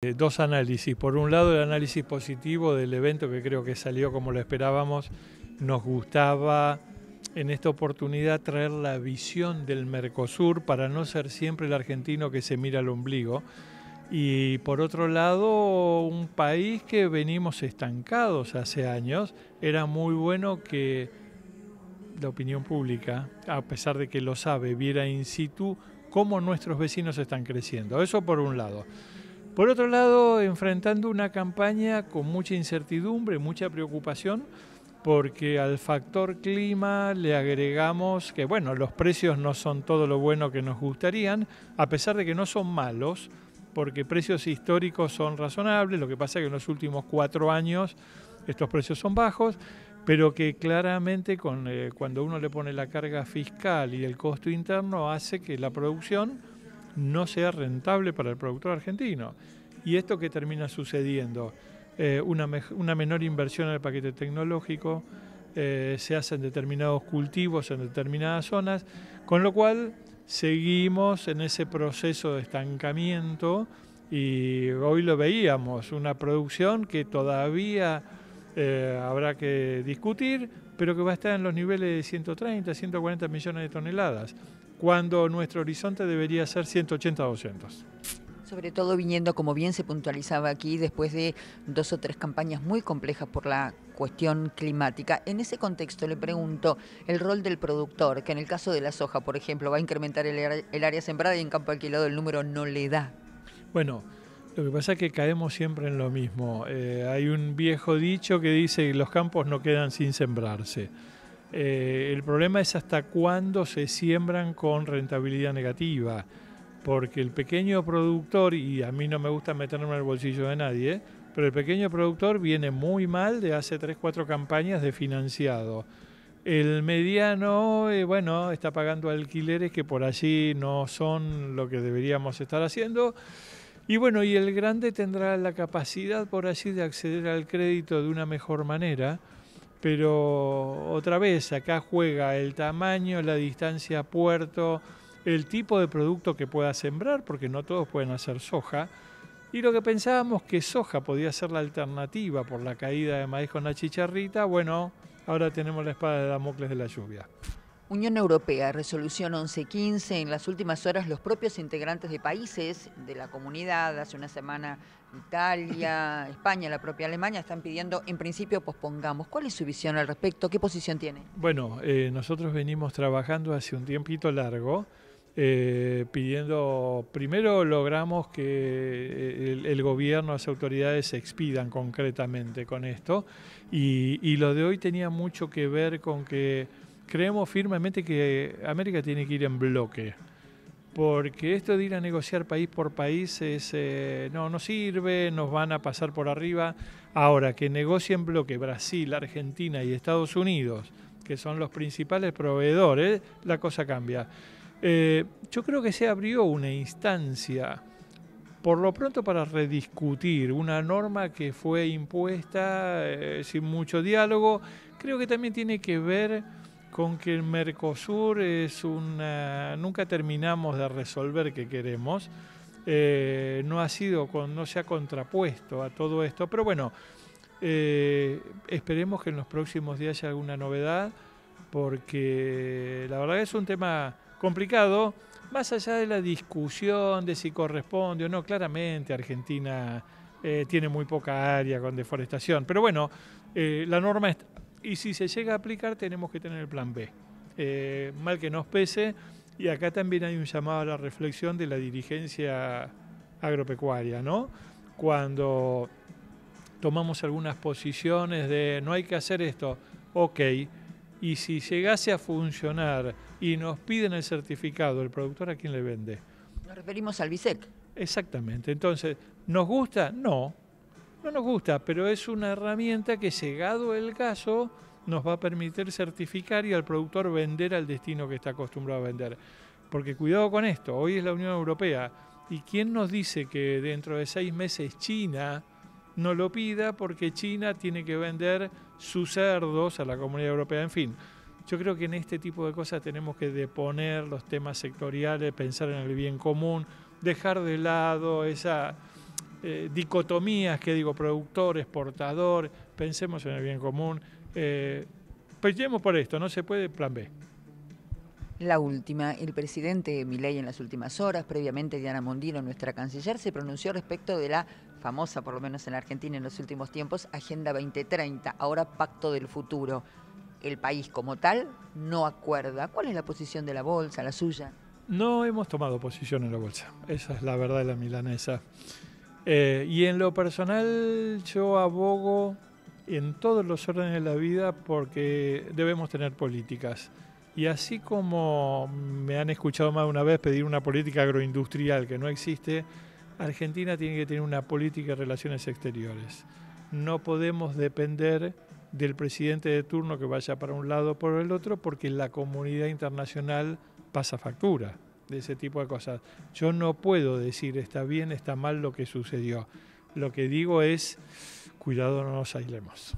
Eh, dos análisis. Por un lado, el análisis positivo del evento que creo que salió como lo esperábamos. Nos gustaba en esta oportunidad traer la visión del Mercosur para no ser siempre el argentino que se mira al ombligo. Y por otro lado, un país que venimos estancados hace años. Era muy bueno que la opinión pública, a pesar de que lo sabe, viera in situ cómo nuestros vecinos están creciendo. Eso por un lado. Por otro lado, enfrentando una campaña con mucha incertidumbre, mucha preocupación, porque al factor clima le agregamos que, bueno, los precios no son todo lo bueno que nos gustarían, a pesar de que no son malos, porque precios históricos son razonables, lo que pasa es que en los últimos cuatro años estos precios son bajos, pero que claramente con, eh, cuando uno le pone la carga fiscal y el costo interno hace que la producción no sea rentable para el productor argentino. Y esto que termina sucediendo, eh, una, menor inversión en el paquete tecnológico, se eh, se hacen determinados cultivos en determinadas zonas, con lo cual seguimos en ese proceso de estancamiento y hoy lo veíamos, una producción que todavía eh, habrá que discutir, pero que va a estar en los niveles de 130, 140 millones de toneladas, cuando nuestro horizonte debería ser 180, 200. Sobre todo viniendo, como bien se puntualizaba aquí, después de dos o tres campañas muy complejas por la cuestión climática. En ese contexto le pregunto el rol del productor, que en el caso de la soja, por ejemplo, va a incrementar el, el área sembrada y en campo alquilado el número no le da. Bueno, lo que pasa es que caemos siempre en lo mismo. Eh, hay un viejo dicho que dice que los campos no quedan sin sembrarse. Eh, el problema es hasta cuándo se siembran con rentabilidad negativa, porque el pequeño productor, y a mí no me gusta meterme en el bolsillo de nadie, pero el pequeño productor viene muy mal de hace 3, 4 campañas de financiado. El mediano, eh, bueno, está pagando alquileres que por allí no son lo que deberíamos estar haciendo. Y bueno, y el grande tendrá la capacidad, por así, de acceder al crédito de una mejor manera, pero otra vez, acá juega el tamaño, la distancia a puerto, el tipo de producto que pueda sembrar, porque no todos pueden hacer soja. Y lo que pensábamos que soja podía ser la alternativa por la caída de maíz con la chicharrita, bueno, ahora tenemos la espada de Damocles de la lluvia. Unión Europea, resolución 1115. En las últimas horas, los propios integrantes de países de la comunidad, hace una semana Italia, España, la propia Alemania, están pidiendo, en principio, pospongamos. ¿Cuál es su visión al respecto? ¿Qué posición tiene? Bueno, eh, nosotros venimos trabajando hace un tiempito largo. Eh, pidiendo, primero logramos que eh, el, gobierno, las autoridades se expidan concretamente con esto y lo de hoy tenía mucho que ver con que creemos firmemente que América tiene que ir en bloque. Porque esto de ir a negociar país por país es, eh, no, nos sirve, nos van a pasar por arriba. Ahora, que negocien bloque Brasil, Argentina y Estados Unidos, que son los principales proveedores, la cosa cambia. Eh, yo creo que se abrió una instancia, por lo pronto para rediscutir una norma que fue impuesta eh, sin mucho diálogo. Creo que también tiene que ver con que el Mercosur es una, nunca terminamos de resolver que queremos. Eh, no ha sido, con, no se ha contrapuesto a todo esto, pero bueno, eh, esperemos que en los próximos días haya alguna novedad, porque la verdad es un tema complicado, más allá de la discusión de si corresponde o no, claramente Argentina eh, tiene muy poca área con deforestación, pero bueno, la norma es y si se llega a aplicar tenemos que tener el plan B. Eh, mal que nos pese, y acá también hay un llamado a la reflexión de la dirigencia agropecuaria, ¿no? Cuando tomamos algunas posiciones de no hay que hacer esto, ok, y si llegase a funcionar y nos piden el certificado, el productor a quién le vende. Nos referimos al BISEC. Exactamente, entonces, ¿nos gusta? No, no nos gusta, pero es una herramienta que, llegado el caso, nos va a permitir certificar y al productor vender al destino que está acostumbrado a vender. Porque cuidado con esto, hoy es la Unión Europea. ¿Y quién nos dice que dentro de seis meses China no lo pida porque China tiene que vender sus cerdos a la Comunidad Europea? En fin, yo creo que en este tipo de cosas tenemos que deponer los temas sectoriales, pensar en el bien común, dejar de lado esa eh, dicotomías que digo, productor, exportador, pensemos en el bien común. Eh, por esto, no se puede plan B. La última, el presidente Milei en las últimas horas, previamente Diana Mondino, nuestra canciller, se pronunció respecto de la famosa, por lo menos en la Argentina en los últimos tiempos, Agenda 2030, ahora Pacto del Futuro. El país como tal no acuerda. ¿Cuál es la posición de la bolsa, la suya? No hemos tomado posición en la bolsa. Esa es la verdad de la milanesa. Eh, y en lo personal yo abogo en todos los órdenes de la vida porque debemos tener políticas. Y así como me han escuchado más de una vez pedir una política agroindustrial que no existe, Argentina tiene que tener una política de relaciones exteriores. No podemos depender del presidente de turno que vaya para un lado o por el otro porque la comunidad internacional pasa factura de ese tipo de cosas. Yo no puedo decir está bien, está mal lo que sucedió. Lo que digo es, cuidado no nos aislemos.